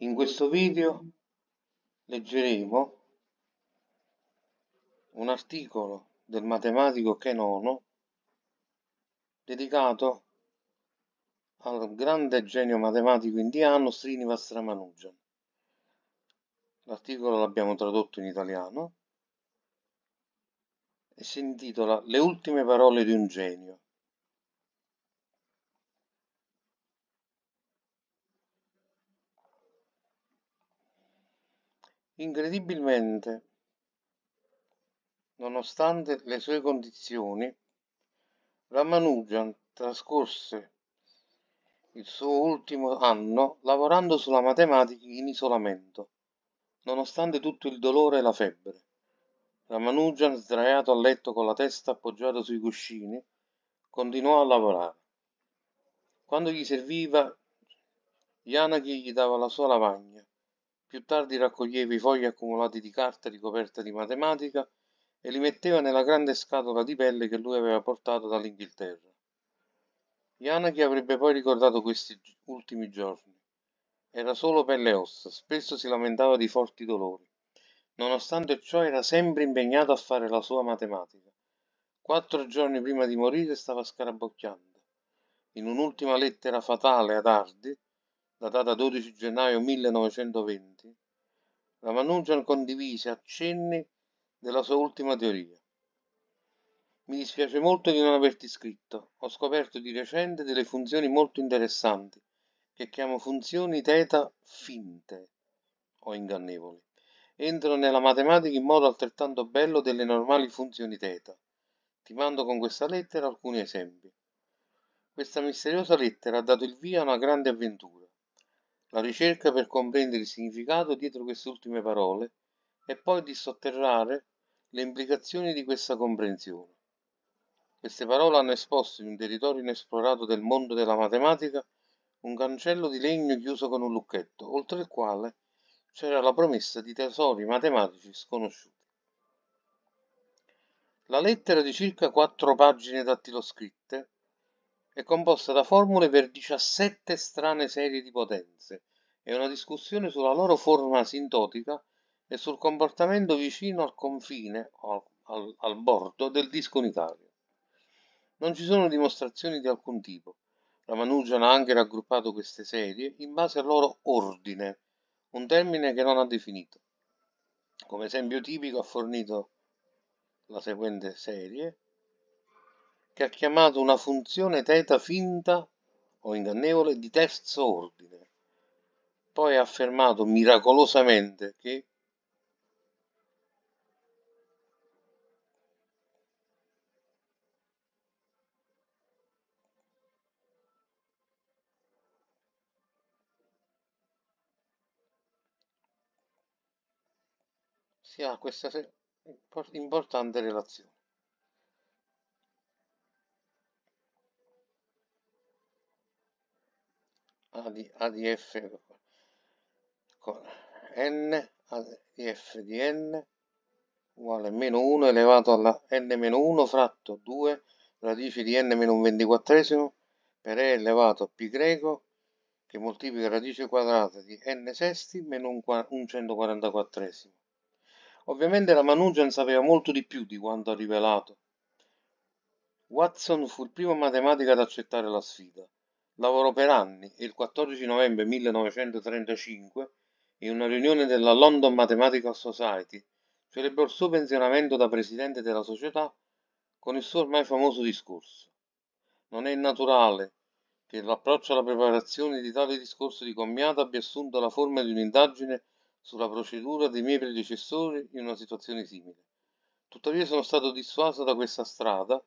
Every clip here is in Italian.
In questo video leggeremo un articolo del matematico Kenono dedicato al grande genio matematico indiano Srinivas Ramanujan. L'articolo l'abbiamo tradotto in italiano e si intitola Le ultime parole di un genio. Incredibilmente, nonostante le sue condizioni, Ramanujan trascorse il suo ultimo anno lavorando sulla matematica in isolamento, nonostante tutto il dolore e la febbre. Ramanujan, sdraiato a letto con la testa appoggiata sui cuscini, continuò a lavorare. Quando gli serviva, Yanaki gli dava la sua lavagna più tardi raccoglieva i fogli accumulati di carta ricoperta di matematica e li metteva nella grande scatola di pelle che lui aveva portato dall'Inghilterra. Yanagi avrebbe poi ricordato questi ultimi giorni. Era solo pelle e ossa, spesso si lamentava di forti dolori. Nonostante ciò era sempre impegnato a fare la sua matematica. Quattro giorni prima di morire stava scarabocchiando. In un'ultima lettera fatale ad Ardi, datata 12 gennaio 1920, la Mannugian condivise accenni della sua ultima teoria. Mi dispiace molto di non averti scritto. Ho scoperto di recente delle funzioni molto interessanti, che chiamo funzioni θ finte o ingannevoli. Entrano nella matematica in modo altrettanto bello delle normali funzioni θ. Ti mando con questa lettera alcuni esempi. Questa misteriosa lettera ha dato il via a una grande avventura la ricerca per comprendere il significato dietro queste ultime parole e poi di sotterrare le implicazioni di questa comprensione. Queste parole hanno esposto in un territorio inesplorato del mondo della matematica un cancello di legno chiuso con un lucchetto, oltre il quale c'era la promessa di tesori matematici sconosciuti. La lettera di circa quattro pagine dattiloscritte è composta da formule per 17 strane serie di potenze e una discussione sulla loro forma sintotica e sul comportamento vicino al confine o al, al bordo del disco unitario. Non ci sono dimostrazioni di alcun tipo. La Ramanujan ha anche raggruppato queste serie in base al loro ordine, un termine che non ha definito. Come esempio tipico ha fornito la seguente serie che ha chiamato una funzione θ finta o ingannevole di terzo ordine. Poi ha affermato miracolosamente che si ha questa importante relazione. AD, ADF con n, ADF di n uguale a meno 1 elevato alla n-1 meno fratto 2 radice di n-1 meno ventiquattresimo per e elevato a pi greco che moltiplica radice quadrata di n sesti meno un, un 144 Ovviamente la Ramanujan sapeva molto di più di quanto ha rivelato. Watson fu il primo matematico ad accettare la sfida lavorò per anni e il 14 novembre 1935, in una riunione della London Mathematical Society, celebrò il suo pensionamento da presidente della società con il suo ormai famoso discorso. Non è naturale che l'approccio alla preparazione di tale discorso di commiato abbia assunto la forma di un'indagine sulla procedura dei miei predecessori in una situazione simile. Tuttavia sono stato dissuaso da questa strada.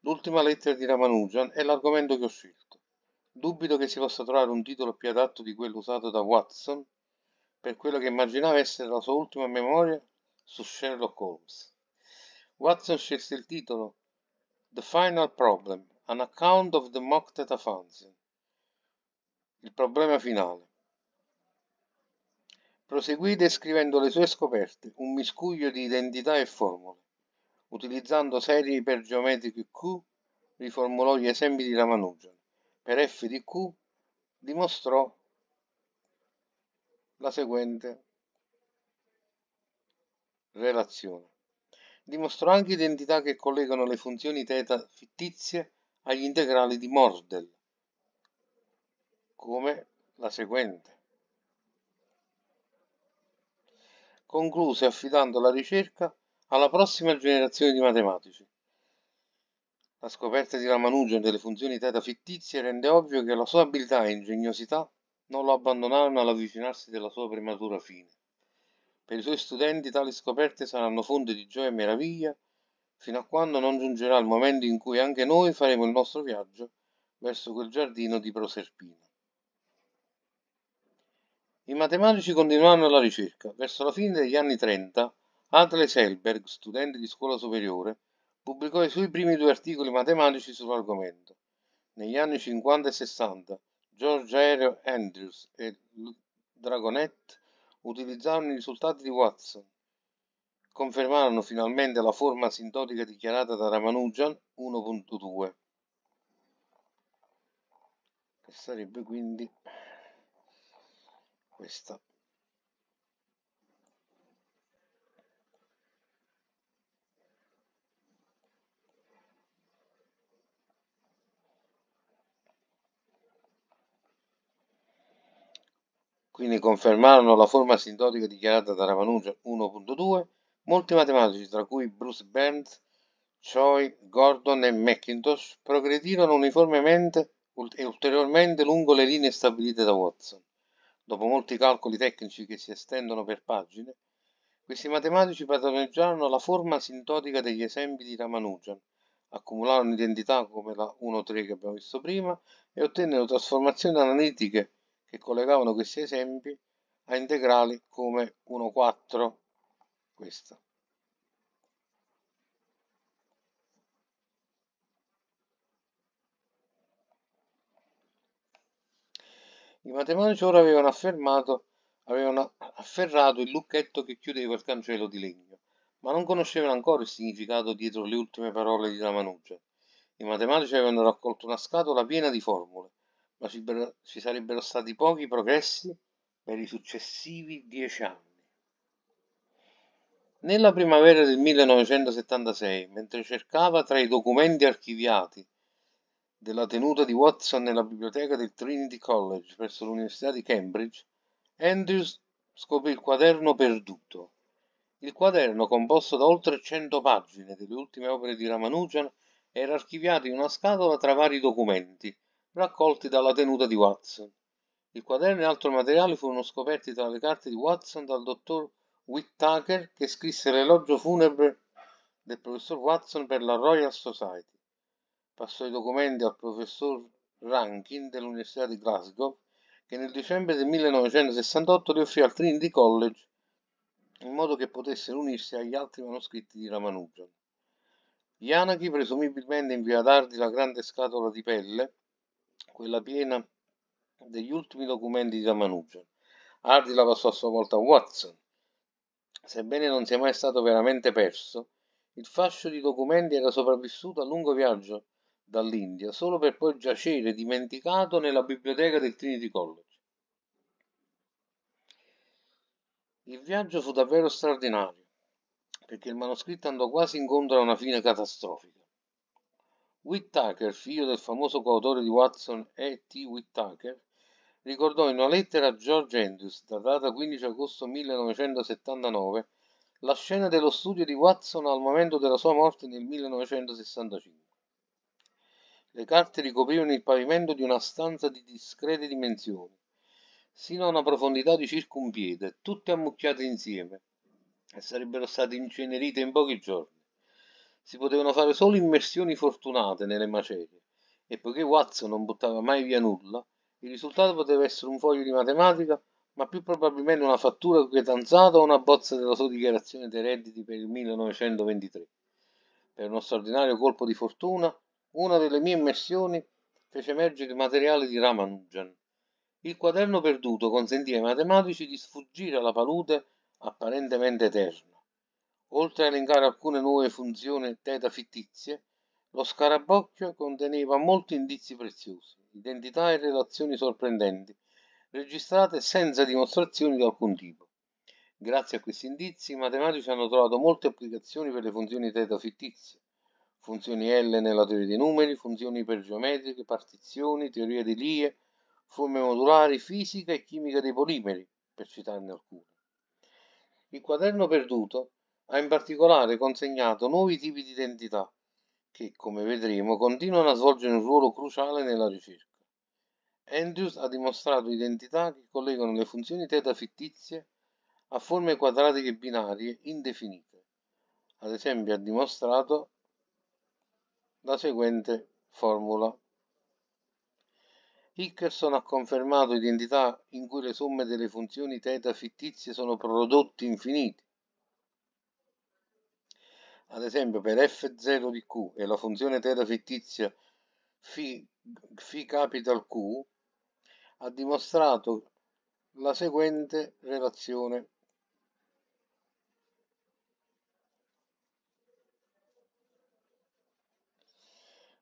L'ultima lettera di Ramanujan è l'argomento che ho scelto. Dubito che si possa trovare un titolo più adatto di quello usato da Watson per quello che immaginava essere la sua ultima memoria su Sherlock Holmes. Watson scelse il titolo The Final Problem, An Account of the Mock Data Function, il problema finale. Proseguì descrivendo le sue scoperte, un miscuglio di identità e formule. Utilizzando serie ipergeometriche Q, riformulò gli esempi di Ramanujan per f di q dimostrò la seguente relazione. Dimostrò anche identità che collegano le funzioni θ fittizie agli integrali di Mordel, come la seguente. Concluse affidando la ricerca alla prossima generazione di matematici, la scoperta di Ramanujan delle funzioni teta fittizie rende ovvio che la sua abilità e ingegnosità non lo abbandonarono all'avvicinarsi della sua prematura fine. Per i suoi studenti tali scoperte saranno fonte di gioia e meraviglia fino a quando non giungerà il momento in cui anche noi faremo il nostro viaggio verso quel giardino di Proserpina. I matematici continuarono la ricerca. Verso la fine degli anni 30, Atles Selberg, studente di scuola superiore, pubblicò i suoi primi due articoli matematici sull'argomento. Negli anni 50 e 60, George Aero Andrews e Dragonet utilizzarono i risultati di Watson. Confermarono finalmente la forma sintotica dichiarata da Ramanujan 1.2, che sarebbe quindi questa. quindi confermarono la forma sintotica dichiarata da Ramanujan 1.2, molti matematici, tra cui Bruce Burns, Choi, Gordon e McIntosh, progredirono uniformemente e ulteriormente lungo le linee stabilite da Watson. Dopo molti calcoli tecnici che si estendono per pagine, questi matematici padroneggiarono la forma sintotica degli esempi di Ramanujan, accumularono identità come la 1.3 che abbiamo visto prima e ottennero trasformazioni analitiche che collegavano questi esempi a integrali come 1,4 questa. I matematici ora avevano affermato avevano afferrato il lucchetto che chiudeva il cancello di legno, ma non conoscevano ancora il significato dietro le ultime parole di Ramanujan. I matematici avevano raccolto una scatola piena di formule, ma ci sarebbero stati pochi progressi per i successivi dieci anni. Nella primavera del 1976, mentre cercava tra i documenti archiviati della tenuta di Watson nella biblioteca del Trinity College presso l'Università di Cambridge, Andrews scoprì il quaderno perduto. Il quaderno, composto da oltre 100 pagine delle ultime opere di Ramanujan, era archiviato in una scatola tra vari documenti, raccolti dalla tenuta di Watson. Il quaderno e altri materiali furono scoperti tra le carte di Watson dal dottor Whittaker che scrisse l'elogio funebre del professor Watson per la Royal Society. Passò i documenti al professor Rankin dell'Università di Glasgow che nel dicembre del 1968 li offrì al Trinity College in modo che potessero unirsi agli altri manoscritti di Ramanujan. Gli presumibilmente inviò via d'ardi la grande scatola di pelle, quella piena degli ultimi documenti di Ramanujan. Hardy la passò a sua volta a Watson. Sebbene non sia mai stato veramente perso, il fascio di documenti era sopravvissuto al lungo viaggio dall'India, solo per poi giacere dimenticato nella biblioteca del Trinity College. Il viaggio fu davvero straordinario, perché il manoscritto andò quasi incontro a una fine catastrofica. Whittaker, figlio del famoso coautore di Watson E. T. Whittaker, ricordò in una lettera a George Andrews, datata 15 agosto 1979, la scena dello studio di Watson al momento della sua morte nel 1965. Le carte ricoprivano il pavimento di una stanza di discrete dimensioni, sino a una profondità di circa un piede, tutte ammucchiate insieme, e sarebbero state incenerite in pochi giorni si potevano fare solo immersioni fortunate nelle macerie, e poiché Watson non buttava mai via nulla, il risultato poteva essere un foglio di matematica, ma più probabilmente una fattura quietanzata o una bozza della sua dichiarazione dei redditi per il 1923. Per uno straordinario colpo di fortuna, una delle mie immersioni fece emergere il materiale di Ramanujan. Il quaderno perduto consentì ai matematici di sfuggire alla palude apparentemente eterna. Oltre a elencare alcune nuove funzioni teta fittizie, lo scarabocchio conteneva molti indizi preziosi, identità e relazioni sorprendenti, registrate senza dimostrazioni di alcun tipo. Grazie a questi indizi, i matematici hanno trovato molte applicazioni per le funzioni teta fittizie, funzioni L nella teoria dei numeri, funzioni ipergeometriche, partizioni, teoria di Lie, forme modulari, fisica e chimica dei polimeri, per citarne alcune. Il quaderno perduto ha in particolare consegnato nuovi tipi di identità che, come vedremo, continuano a svolgere un ruolo cruciale nella ricerca. Andrews ha dimostrato identità che collegano le funzioni θ fittizie a forme quadratiche binarie indefinite. Ad esempio ha dimostrato la seguente formula. Hickerson ha confermato identità in cui le somme delle funzioni θ fittizie sono prodotti infiniti ad esempio per f0 di q e la funzione teta fittizia phi, phi capital q ha dimostrato la seguente relazione.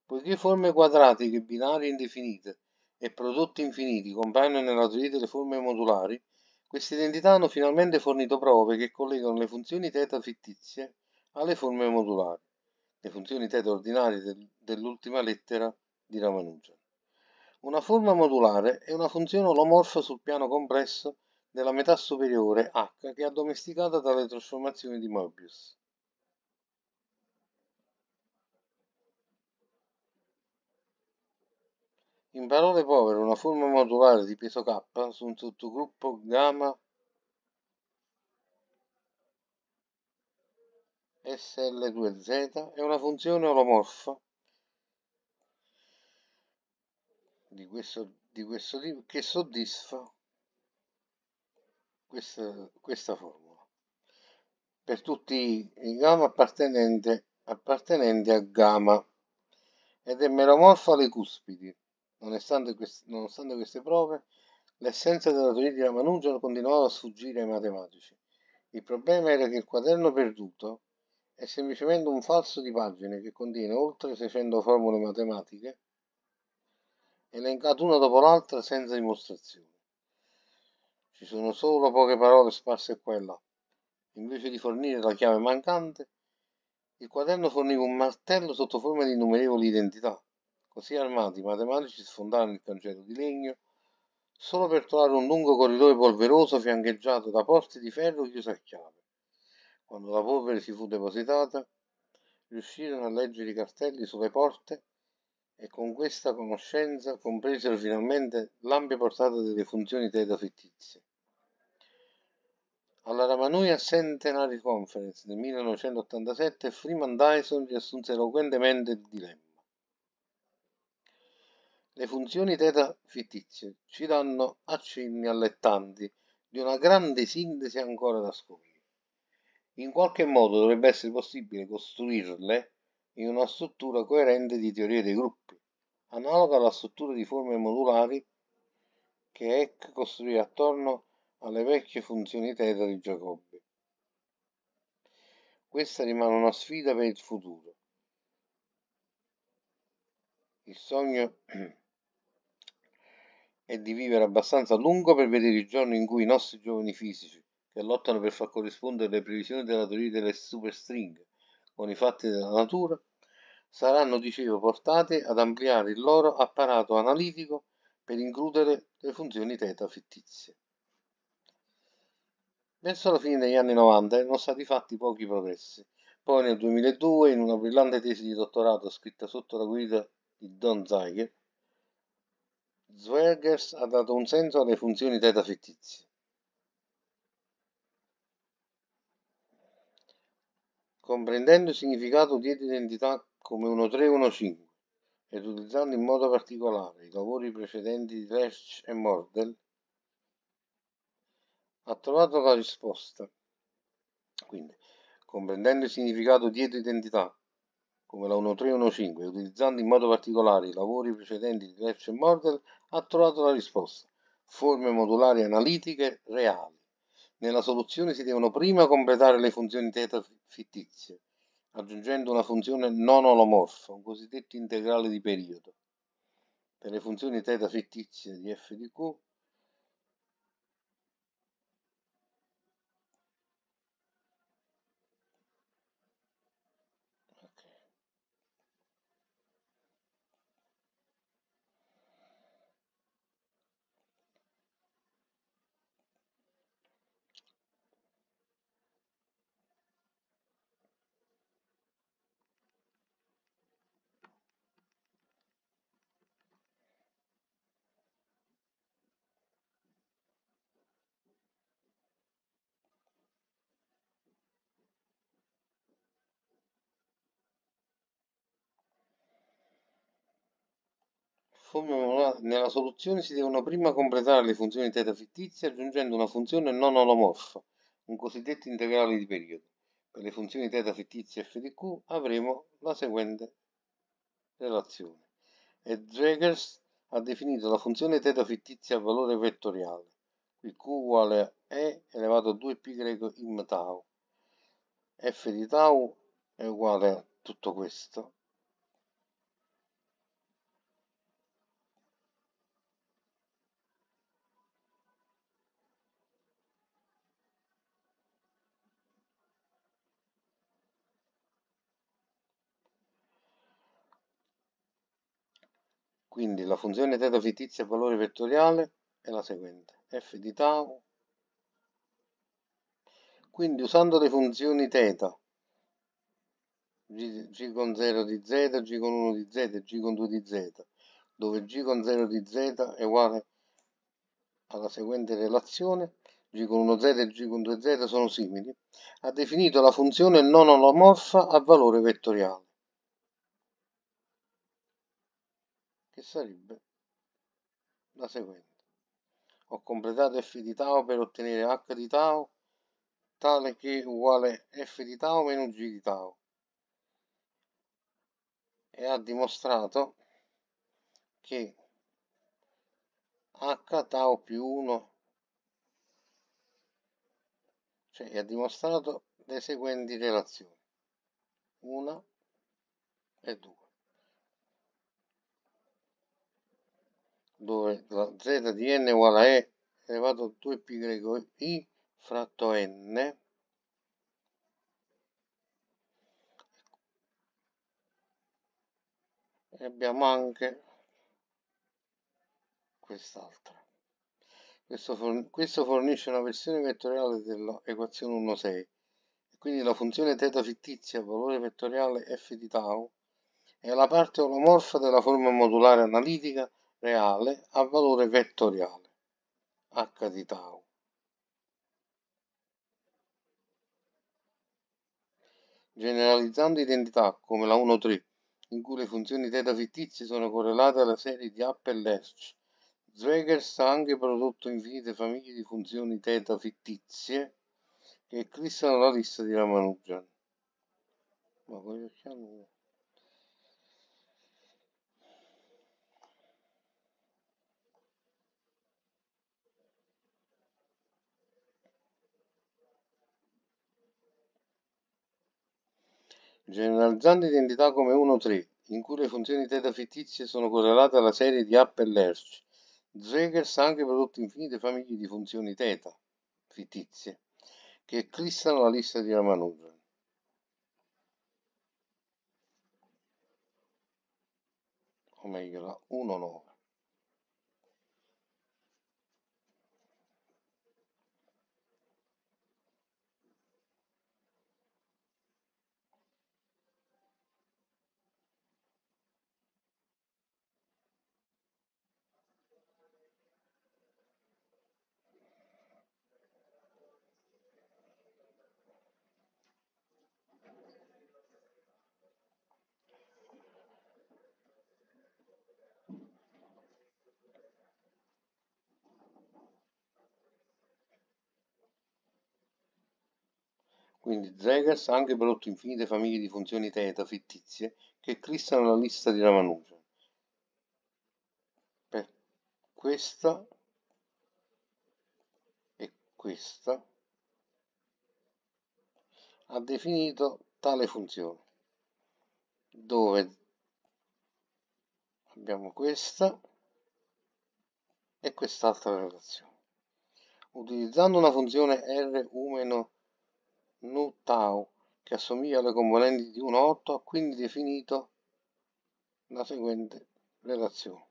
Poiché forme quadratiche, binarie indefinite e prodotti infiniti compaiono nella teoria delle forme modulari, queste identità hanno finalmente fornito prove che collegano le funzioni teta fittizie alle forme modulari, le funzioni θ ordinarie del, dell'ultima lettera di Ramanujan. Una forma modulare è una funzione olomorfa sul piano compresso della metà superiore H che è addomesticata dalle trasformazioni di Möbius. In parole povere, una forma modulare di peso K su un sottogruppo gamma SL2Z è una funzione olomorfa di questo, di questo tipo che soddisfa questa, questa formula per tutti i gamma appartenenti, appartenenti a gamma ed è meromorfa alle cuspidi. Nonostante, quest nonostante queste prove, l'essenza della teoria di Ramanujan continuava a sfuggire ai matematici. Il problema era che il quaderno perduto è semplicemente un falso di pagine che contiene oltre 600 formule matematiche elencate una dopo l'altra senza dimostrazione. Ci sono solo poche parole sparse qua e là. Invece di fornire la chiave mancante, il quaderno forniva un martello sotto forma di innumerevoli identità. Così armati i matematici sfondarono il cancello di legno solo per trovare un lungo corridoio polveroso fiancheggiato da porte di ferro chiuse a chiave. Quando la polvere si fu depositata, riuscirono a leggere i cartelli sulle porte e con questa conoscenza compresero finalmente l'ampia portata delle funzioni theta fittizie. Alla Ramanoia Centenary Conference del 1987 Freeman Dyson riassunse eloquentemente il dilemma. Le funzioni theta fittizie ci danno accenni allettanti di una grande sintesi ancora da scoprire. In qualche modo dovrebbe essere possibile costruirle in una struttura coerente di teoria dei gruppi, analoga alla struttura di forme modulari che Eck costruì attorno alle vecchie funzioni θ di Giacobbe. Questa rimane una sfida per il futuro. Il sogno è di vivere abbastanza lungo per vedere i giorni in cui i nostri giovani fisici che lottano per far corrispondere le previsioni della teoria delle superstringhe con i fatti della natura, saranno, dicevo, portate ad ampliare il loro apparato analitico per includere le funzioni θ fittizie. Verso la fine degli anni 90 erano stati fatti pochi progressi. Poi nel 2002, in una brillante tesi di dottorato scritta sotto la guida di Don Zeiger, Zwergers ha dato un senso alle funzioni θ fittizie. comprendendo il significato di identità come 1315 ed utilizzando in modo particolare i lavori precedenti di Lesch e Mordel, ha trovato la risposta. Quindi, comprendendo il significato dietro identità come la 1315 utilizzando in modo particolare i lavori precedenti di Lesch e Mordel, ha trovato la risposta. Forme modulari analitiche reali. Nella soluzione si devono prima completare le funzioni θ fittizie, aggiungendo una funzione non olomorfa, un cosiddetto integrale di periodo. Per le funzioni θ fittizie di f di q, nella soluzione si devono prima completare le funzioni teta fittizie aggiungendo una funzione non olomorfa, un cosiddetto integrale di periodo. Per le funzioni teta fittizie f di q avremo la seguente relazione. E Zegers ha definito la funzione teta fittizia a valore vettoriale, qui q uguale a e elevato a 2π in tau. f di tau è uguale a tutto questo, Quindi la funzione θ fittizia a valore vettoriale è la seguente, f di tau. Quindi usando le funzioni θ, g, g con 0 di z, g con 1 di z e g con 2 di z, dove g con 0 di z è uguale alla seguente relazione, g con 1z e g con 2z sono simili, ha definito la funzione non olomorfa a valore vettoriale. che sarebbe la seguente. Ho completato f di tau per ottenere h di tau tale che è uguale f di tau meno g di tau e ha dimostrato che h tau più 1 cioè ha dimostrato le seguenti relazioni 1 e 2 dove la z di n uguale a e elevato a 2π i fratto n e abbiamo anche quest'altra questo, forn questo, fornisce una versione vettoriale dell'equazione 1.6 quindi la funzione θ fittizia valore vettoriale f di tau è la parte olomorfa della forma modulare analitica reale a valore vettoriale h di tau. Generalizzando identità come la 1,3, in cui le funzioni θ fittizie sono correlate alla serie di Appel-Lerch, Zweigers ha anche prodotto infinite famiglie di funzioni θ fittizie che eclissano la lista di Ramanujan. Ma voglio chiamare... generalizzando identità come 1-3, in cui le funzioni θ fittizie sono correlate alla serie di A e lerch. Zegers ha anche prodotto infinite famiglie di funzioni θ fittizie, che eclissano la lista di Ramanujan. O meglio, la 1-9. Quindi Zegas ha anche prodotto infinite famiglie di funzioni θ fittizie che cristano la lista di Ramanujan. Per questa e questa ha definito tale funzione dove abbiamo questa e quest'altra relazione. Utilizzando una funzione r umeno nu tau che assomiglia alle componenti di 1,8 ha quindi definito la seguente relazione.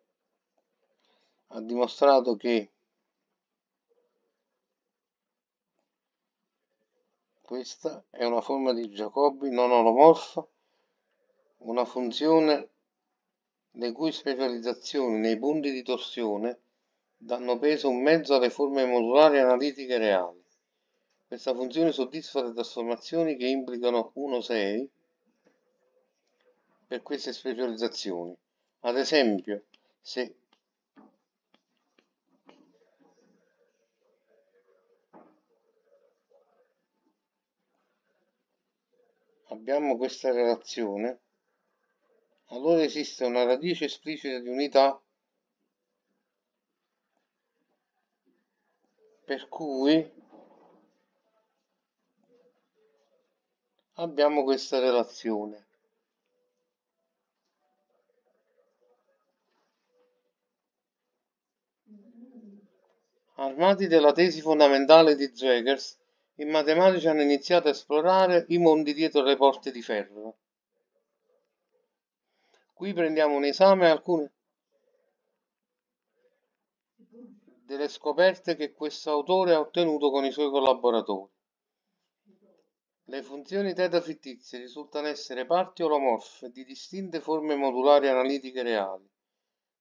Ha dimostrato che questa è una forma di Giacobbi non olomorfa, una funzione le cui specializzazioni nei punti di torsione danno peso un mezzo alle forme modulari analitiche reali. Questa funzione soddisfa le trasformazioni che implicano 1,6 per queste specializzazioni. Ad esempio, se abbiamo questa relazione, allora esiste una radice esplicita di unità per cui abbiamo questa relazione. Armati della tesi fondamentale di Zegers, i matematici hanno iniziato a esplorare i mondi dietro le porte di ferro. Qui prendiamo un esame alcune delle scoperte che questo autore ha ottenuto con i suoi collaboratori. Le funzioni θ fittizie risultano essere parti olomorfe di distinte forme modulari analitiche reali,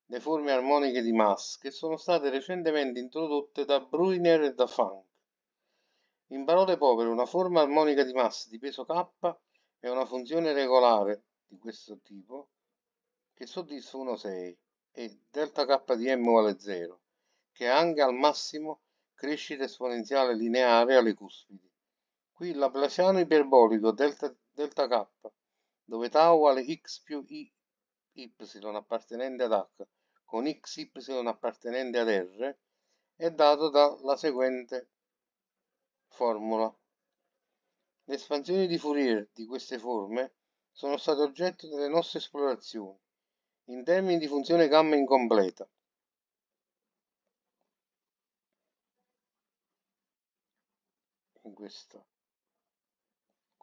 le forme armoniche di Mass, che sono state recentemente introdotte da Brunner e da Funk. In parole povere, una forma armonica di Mass di peso k è una funzione regolare di questo tipo che soddisfa 1,6 e ΔK di m uguale 0, che ha anche al massimo crescita esponenziale lineare alle cuspidi. Qui il laplaciano iperbolico delta, delta K, dove tau uguale x più y appartenente ad h, con xy appartenente ad r, è dato dalla seguente formula. Le espansioni di Fourier di queste forme sono state oggetto delle nostre esplorazioni in termini di funzione gamma incompleta. In questa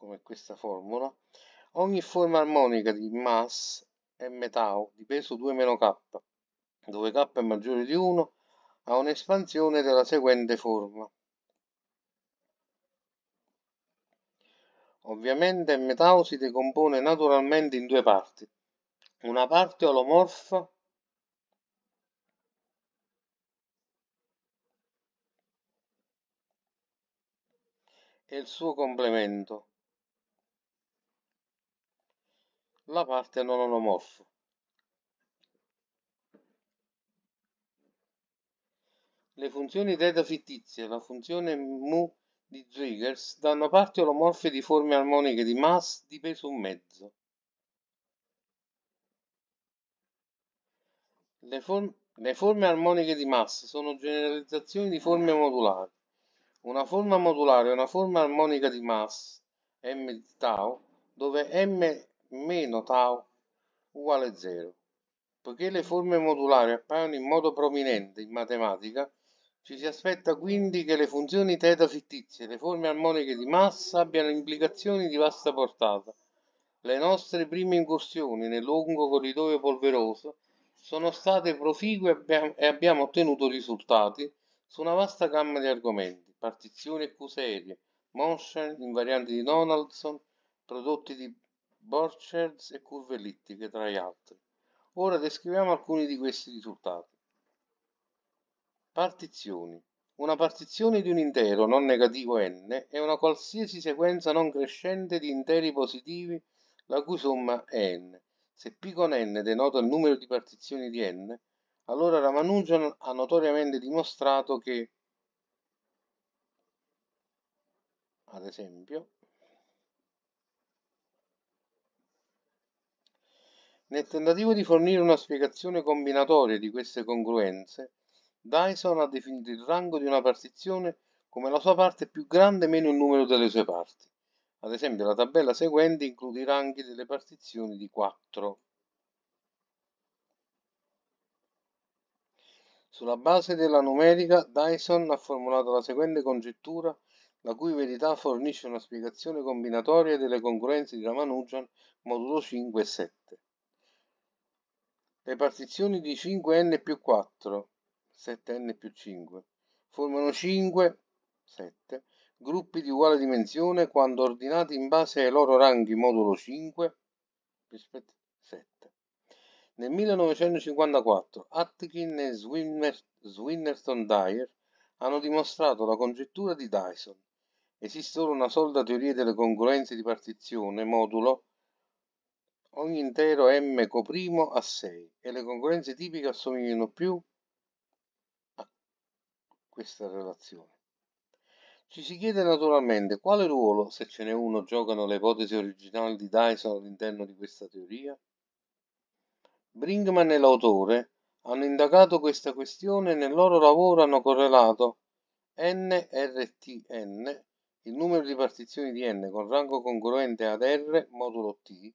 come questa formula, ogni forma armonica di mass è tau di peso 2 k, dove k è maggiore di 1, ha un'espansione della seguente forma. Ovviamente m si decompone naturalmente in due parti, una parte olomorfa e il suo complemento la parte non onomorfa. Le funzioni θ fittizie, e la funzione μ di Zwiggers, danno parte olomorfe di forme armoniche di Mass di peso un mezzo. Le, form le forme armoniche di Mass sono generalizzazioni di forme modulari. Una forma modulare è una forma armonica di Mass, m di tau, dove m meno tau uguale 0. Poiché le forme modulari appaiono in modo prominente in matematica, ci si aspetta quindi che le funzioni θ fittizie, le forme armoniche di massa, abbiano implicazioni di vasta portata. Le nostre prime incursioni nel lungo corridoio polveroso sono state proficue e abbiamo ottenuto risultati su una vasta gamma di argomenti, partizioni e Q-serie, motion, invarianti di Donaldson, prodotti di Borchers e curve ellittiche tra gli altri. Ora descriviamo alcuni di questi risultati. Partizioni. Una partizione di un intero non negativo n è una qualsiasi sequenza non crescente di interi positivi la cui somma è n. Se p con n denota il numero di partizioni di n, allora Ramanujan ha notoriamente dimostrato che, ad esempio, Nel tentativo di fornire una spiegazione combinatoria di queste congruenze, Dyson ha definito il rango di una partizione come la sua parte più grande meno il numero delle sue parti. Ad esempio la tabella seguente include i ranghi delle partizioni di 4. Sulla base della numerica, Dyson ha formulato la seguente congettura, la cui verità fornisce una spiegazione combinatoria delle congruenze di Ramanujan modulo 5 e 7. Le partizioni di 5n più 4, 7n più 5, formano 5, 7, gruppi di uguale dimensione quando ordinati in base ai loro ranghi modulo 5 rispetto 7. Nel 1954 Atkin e Swinnerton Dyer hanno dimostrato la congettura di Dyson. Esiste solo una solida teoria delle congruenze di partizione modulo ogni intero m coprimo a 6 e le concorrenze tipiche assomigliano più a questa relazione. Ci si chiede naturalmente quale ruolo, se ce n'è uno, giocano le ipotesi originali di Dyson all'interno di questa teoria. Brinkman e l'autore hanno indagato questa questione e nel loro lavoro hanno correlato nRTn, il numero di partizioni di n con rango congruente ad r modulo t,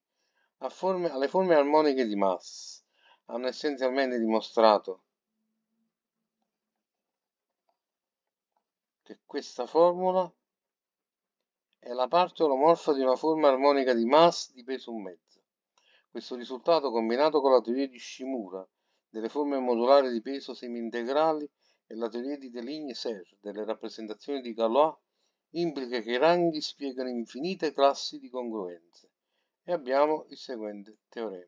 forme, alle forme armoniche di Mass hanno essenzialmente dimostrato che questa formula è la parte olomorfa di una forma armonica di Mass di peso un mezzo. Questo risultato, combinato con la teoria di Shimura delle forme modulari di peso semi-integrali e la teoria di Deligne-Serre delle rappresentazioni di Galois, implica che i ranghi spiegano infinite classi di congruenze e abbiamo il seguente teorema.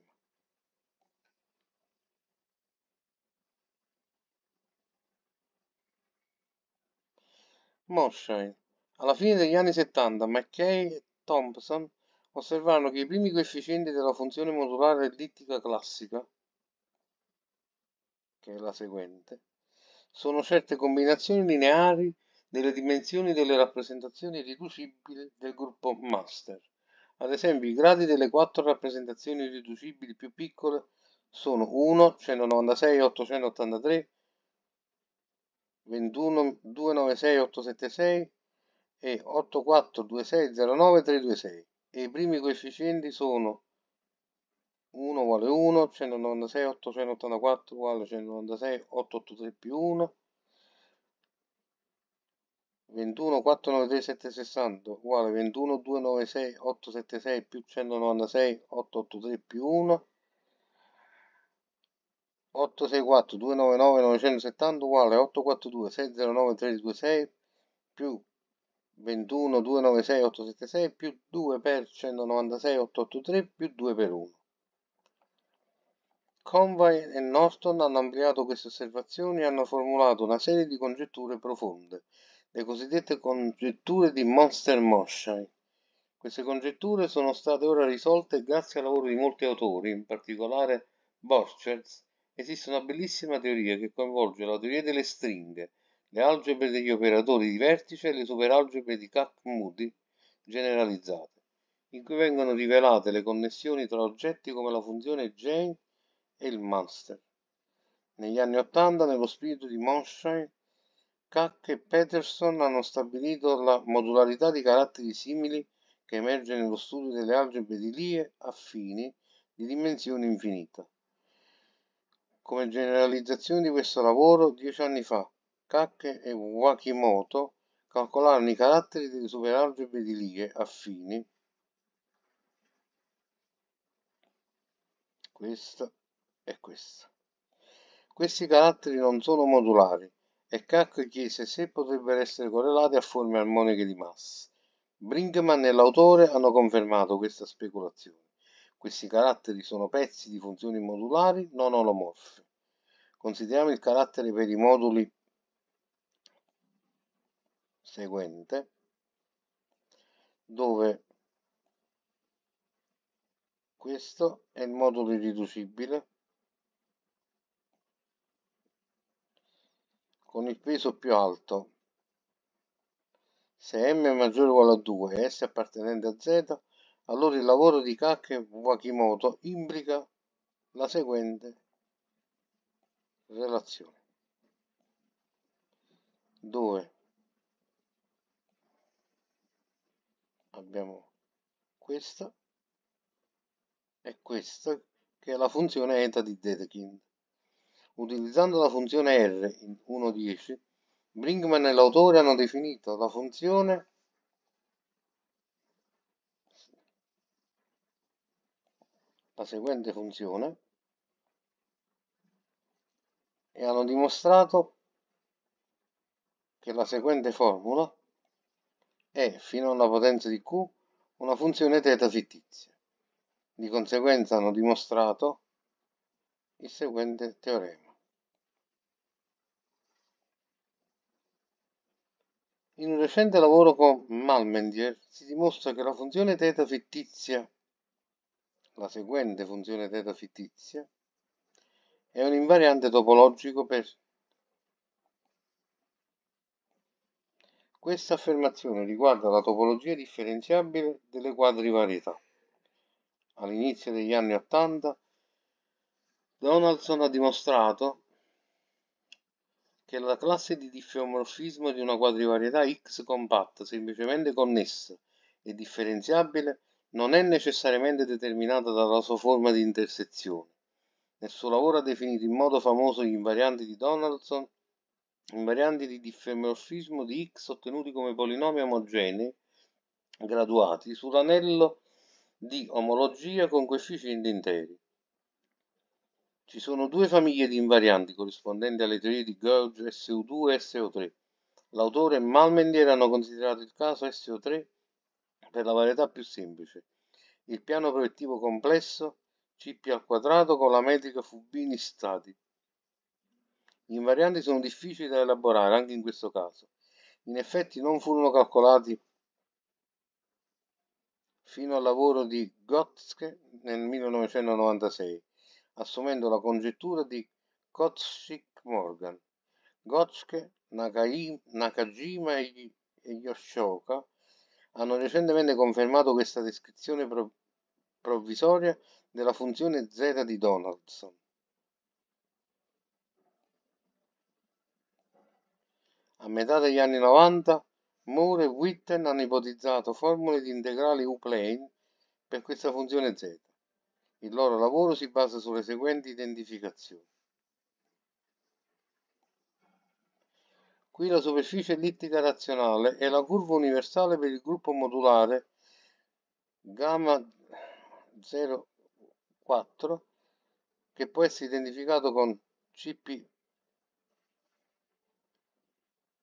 Moschai. Alla fine degli anni 70 McKay e Thompson osservarono che i primi coefficienti della funzione modulare ellittica classica, che è la seguente, sono certe combinazioni lineari delle dimensioni delle rappresentazioni riducibili del gruppo master. Ad esempio i gradi delle quattro rappresentazioni riducibili più piccole sono 1, 196, 883, 21, 296, 876 e 84, 842609 326 e i primi coefficienti sono 1 uguale 1, 196, 884 uguale 196, 883 più 1, 21 493 760 uguale 21 296 876 più 196 883 più 1 864 299 970 uguale 842 609 326 più 21 296 876 più 2 per 196 883 più 2 per 1 Conway e Norton hanno ampliato queste osservazioni e hanno formulato una serie di congetture profonde le cosiddette congetture di Monster Moshai. Queste congetture sono state ora risolte grazie al lavoro di molti autori, in particolare Borcherds. Esiste una bellissima teoria che coinvolge la teoria delle stringhe, le algebre degli operatori di vertice e le superalgebre di Kac-Moody generalizzate, in cui vengono rivelate le connessioni tra oggetti come la funzione Jane e il Monster. Negli anni Ottanta, nello spirito di Monshine, Kac e Peterson hanno stabilito la modularità di caratteri simili che emerge nello studio delle algebre di Lie affini di dimensione infinita. Come generalizzazione di questo lavoro, dieci anni fa, Kac e Wakimoto calcolarono i caratteri delle superalgebre di Lie affini. Questa e questa. Questi caratteri non sono modulari, e Kant chiese se potrebbero essere correlati a forme armoniche di massa. Brinkman e l'autore hanno confermato questa speculazione. Questi caratteri sono pezzi di funzioni modulari non olomorfe. Consideriamo il carattere per i moduli seguente, dove questo è il modulo irriducibile con il peso più alto. Se m è maggiore o uguale a 2 e s è appartenente a z, allora il lavoro di Kake Wakimoto implica la seguente relazione. 2 abbiamo questa e questa che è la funzione eta di Dedekind. Utilizzando la funzione R in 1.10, Brinkman e l'autore hanno definito la funzione la seguente funzione e hanno dimostrato che la seguente formula è fino alla potenza di Q una funzione θ fittizia. Di conseguenza hanno dimostrato il seguente teorema. In un recente lavoro con Malmendier si dimostra che la funzione θ fittizia, la seguente funzione θ fittizia, è un invariante topologico per Questa affermazione riguarda la topologia differenziabile delle quadrivarietà. All'inizio degli anni 80 Donaldson ha dimostrato che la classe di diffeomorfismo di una quadrivarietà X compatta semplicemente connessa e differenziabile non è necessariamente determinata dalla sua forma di intersezione. Nel suo lavoro ha definito in modo famoso gli invarianti di Donaldson, invarianti di diffeomorfismo di X ottenuti come polinomi omogenei graduati sull'anello di omologia con coefficienti interi. Ci sono due famiglie di invarianti corrispondenti alle teorie di Gauge SU2 e SO3. L'autore e Malmendier hanno considerato il caso SO3 per la varietà più semplice, il piano proiettivo complesso CP al quadrato con la metrica Fubini stati. Gli invarianti sono difficili da elaborare anche in questo caso. In effetti non furono calcolati fino al lavoro di Gottschalk nel 1996 assumendo la congettura di Kotzig-Morgan. Gotske, Nakajima e Yoshioka hanno recentemente confermato questa descrizione pro provvisoria della funzione z di Donaldson. A metà degli anni 90, Moore e Witten hanno ipotizzato formule di integrali U-plane per questa funzione z. Il loro lavoro si basa sulle seguenti identificazioni. Qui la superficie ellittica razionale è la curva universale per il gruppo modulare gamma 04 che può essere identificato con CP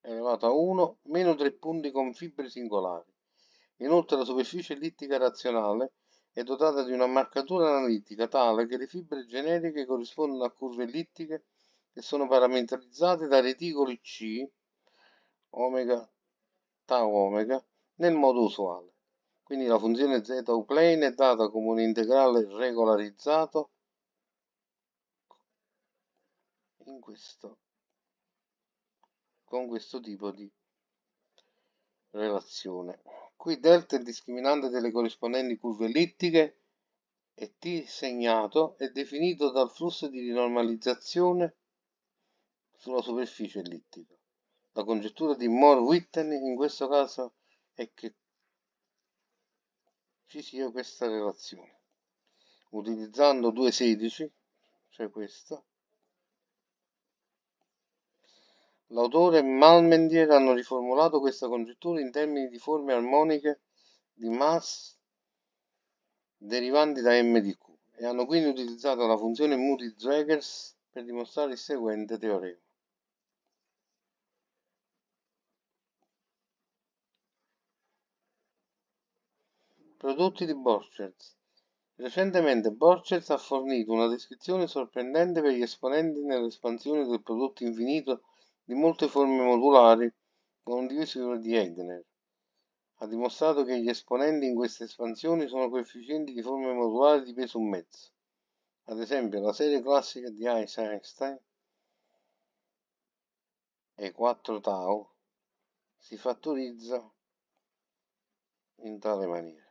elevato a 1 meno 3 punti con fibre singolari. Inoltre la superficie ellittica razionale è dotata di una marcatura analitica tale che le fibre generiche corrispondono a curve ellittiche che sono parametrizzate da reticoli C omega tau omega nel modo usuale. Quindi la funzione z plane è data come un integrale regolarizzato in questo, con questo tipo di relazione. Qui delta è il discriminante delle corrispondenti curve ellittiche e T segnato è definito dal flusso di rinormalizzazione sulla superficie ellittica. La congettura di Moore-Whitney in questo caso è che ci sia questa relazione. Utilizzando 2.16, cioè questa, L'autore e Malmendier hanno riformulato questa congettura in termini di forme armoniche di Mass derivanti da M di Q e hanno quindi utilizzato la funzione mu di Zegers per dimostrare il seguente teorema. Prodotti di Borchers Recentemente Borchers ha fornito una descrizione sorprendente per gli esponenti nell'espansione del prodotto infinito di molte forme modulari condivise con di Egner. Ha dimostrato che gli esponenti in queste espansioni sono coefficienti di forme modulari di peso un mezzo. Ad esempio, la serie classica di Einstein e 4 tau si fattorizza in tale maniera.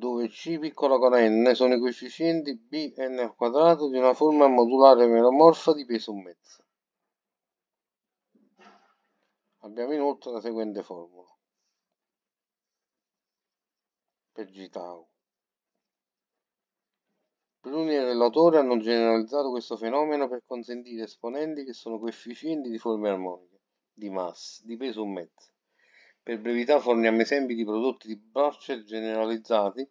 dove C piccolo con n sono i coefficienti b n al quadrato di una forma modulare meromorfa di peso un mezzo. Abbiamo inoltre la seguente formula per g tau. Pluni e l'autore hanno generalizzato questo fenomeno per consentire esponenti che sono coefficienti di forme armoniche, di massa, di peso un mezzo. Per brevità forniamo esempi di prodotti di Brochet generalizzati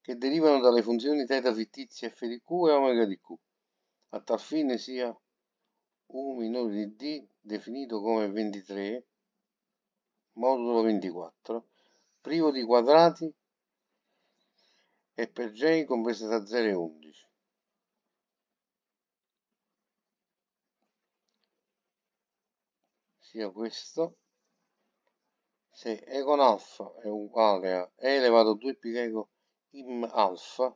che derivano dalle funzioni θ fittizie f di q e omega di q. A tal fine sia u minore di d definito come 23 modulo 24 privo di quadrati e per j compreso da 0 e 11. Sia questo se e con alfa è uguale a e elevato a 2 pi greco im alfa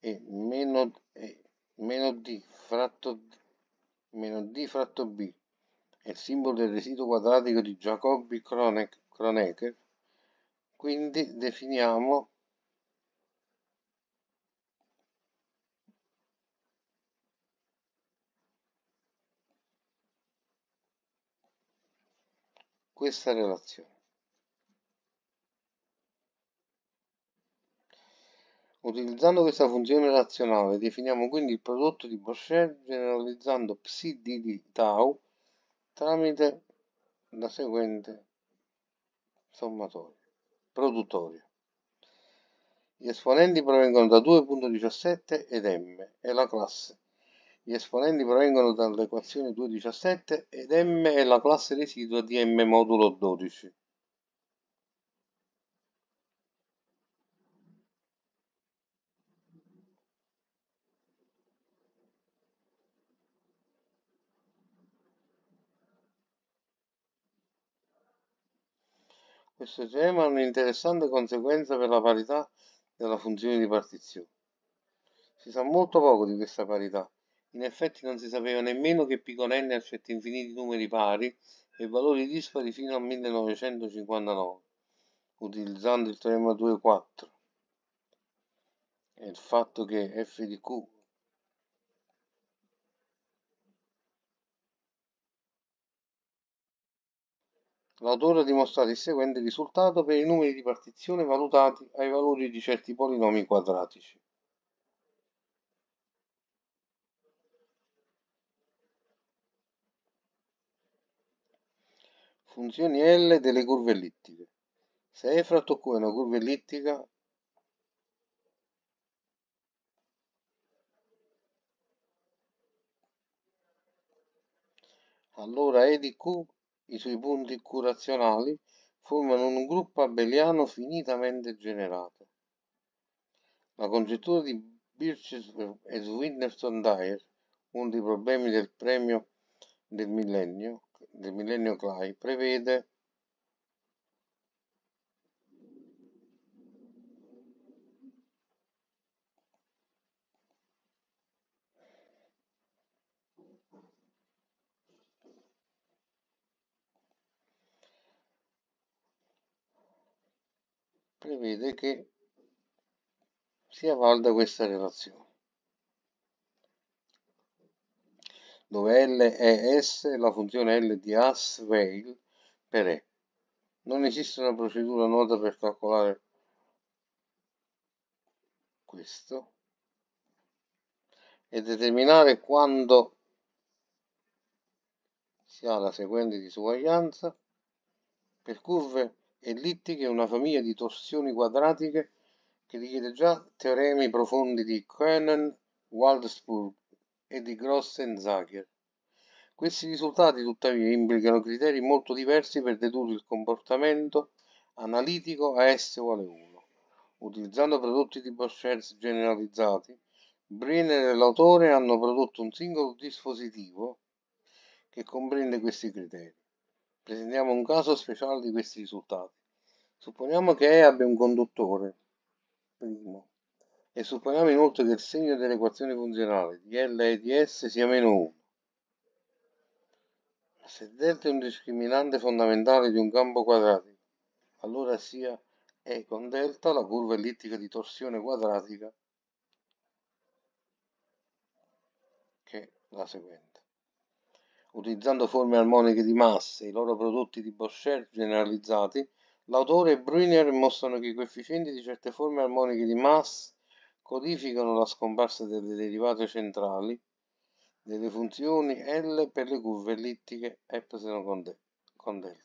e meno, e meno d fratto meno d fratto b è il simbolo del residuo quadratico di Jacobi Kronecker quindi definiamo questa relazione Utilizzando questa funzione razionale definiamo quindi il prodotto di Boschel generalizzando psi d di tau tramite la seguente sommatoria produttoria. Gli esponenti provengono da 2.17 ed m è la classe. Gli esponenti provengono dall'equazione 2.17 ed m è la classe residua di m modulo 12. Questo teorema ha un'interessante conseguenza per la parità della funzione di partizione. Si sa molto poco di questa parità. In effetti non si sapeva nemmeno che con n accetta infiniti numeri pari e valori dispari fino al 1959, utilizzando il teorema 2.4 e il fatto che f di q l'autore ha dimostrato il seguente risultato per i numeri di partizione valutati ai valori di certi polinomi quadratici. Funzioni L delle curve ellittiche. Se E Efrat occupa una curva ellittica allora E di Q i suoi punti curazionali formano un gruppo abeliano finitamente generato. La congettura di Birch e Swinnerton Dyer, uno dei problemi del premio del millennio, del millennio Clay, prevede prevede che sia valida questa relazione, dove L è S la funzione L di AS VEIL per E. Non esiste una procedura nota per calcolare questo e determinare quando si ha la seguente disuguaglianza per curve ellittiche è una famiglia di torsioni quadratiche che richiede già teoremi profondi di Kernan, Waldburg e di Gross Zacher. Questi risultati tuttavia implicano criteri molto diversi per dedurre il comportamento analitico a S uguale 1. Utilizzando prodotti di Boschers generalizzati, Brenner e l'autore hanno prodotto un singolo dispositivo che comprende questi criteri. Presentiamo un caso speciale di questi risultati. Supponiamo che E abbia un conduttore, primo, e supponiamo inoltre che il segno dell'equazione funzionale di L e di S sia meno 1. Se delta è un discriminante fondamentale di un campo quadratico, allora sia E con delta la curva ellittica di torsione quadratica che è la seguente utilizzando forme armoniche di massa e i loro prodotti di Boscher generalizzati, l'autore e Brunner mostrano che i coefficienti di certe forme armoniche di Mass codificano la scomparsa delle derivate centrali delle funzioni L per le curve ellittiche ε con delta.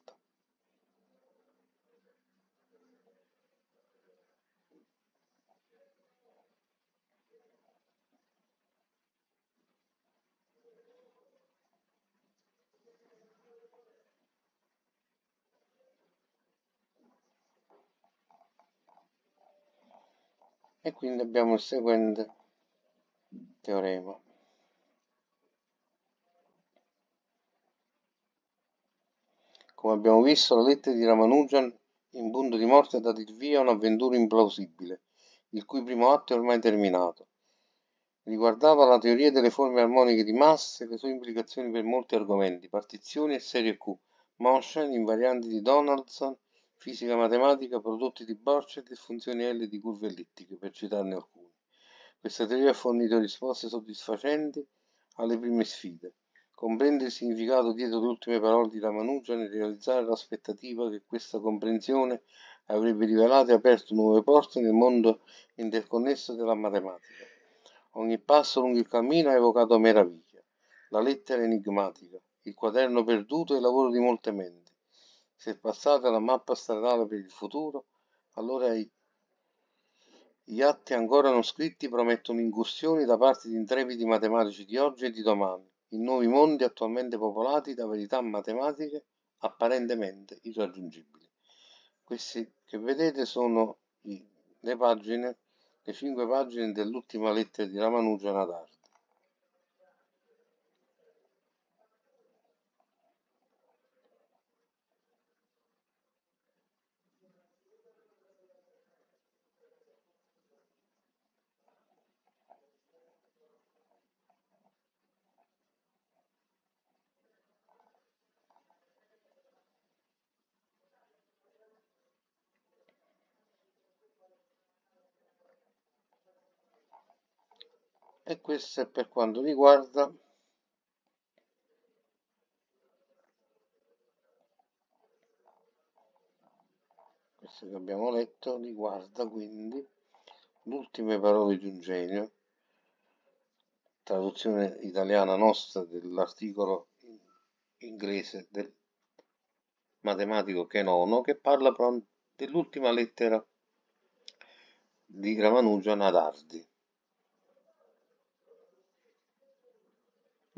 e quindi abbiamo il seguente teorema. Come abbiamo visto, la lettera di Ramanujan in punto di morte ha dato il via a un'avventura implausibile, il cui primo atto è ormai terminato. Riguardava la teoria delle forme armoniche di massa e le sue implicazioni per molti argomenti, partizioni e serie Q, motion, invarianti di Donaldson fisica matematica, prodotti di Borchert e funzioni L di curve ellittiche, per citarne alcuni. Questa teoria ha fornito risposte soddisfacenti alle prime sfide. Comprende il significato dietro le ultime parole di Ramanujan nel realizzare l'aspettativa che questa comprensione avrebbe rivelato e aperto nuove porte nel mondo interconnesso della matematica. Ogni passo lungo il cammino ha evocato meraviglia, la lettera enigmatica, il quaderno perduto e il lavoro di molte menti. Se passate la mappa stradale per il futuro, allora gli atti ancora non scritti promettono incursioni da parte di intrepidi matematici di oggi e di domani, in nuovi mondi attualmente popolati da verità matematiche apparentemente irraggiungibili. Questi che vedete sono le pagine, le cinque pagine dell'ultima lettera di Ramanujan ad questo è per quanto riguarda questo che abbiamo letto riguarda quindi l'ultime parole di un genio traduzione italiana nostra dell'articolo inglese del matematico Chenono che parla dell'ultima lettera di Ramanujan ad Ardi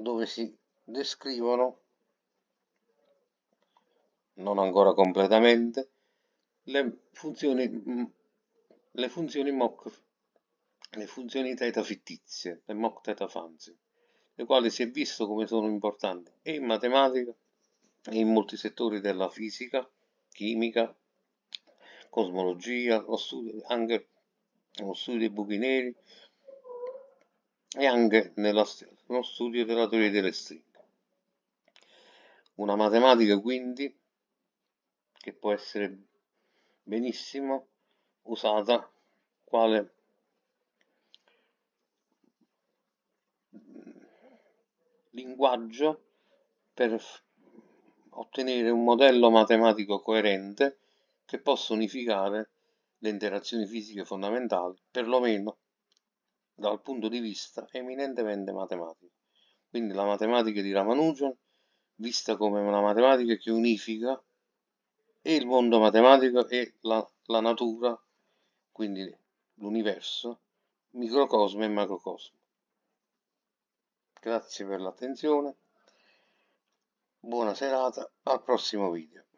dove si descrivono, non ancora completamente, le funzioni, mm, le funzioni mock, le funzioni theta fittizie, le mock theta function, le quali si è visto come sono importanti e in matematica e in molti settori della fisica, chimica, cosmologia, lo studio, anche lo studio dei buchi neri e anche nella, uno studio della teoria delle stringhe. Una matematica quindi che può essere benissimo usata quale linguaggio per ottenere un modello matematico coerente che possa unificare le interazioni fisiche fondamentali, perlomeno dal punto di vista eminentemente matematico. Quindi la matematica di Ramanujan, vista come una matematica che unifica e il mondo matematico e la, la natura, quindi l'universo, microcosmo e macrocosmo. Grazie per l'attenzione, buona serata, al prossimo video.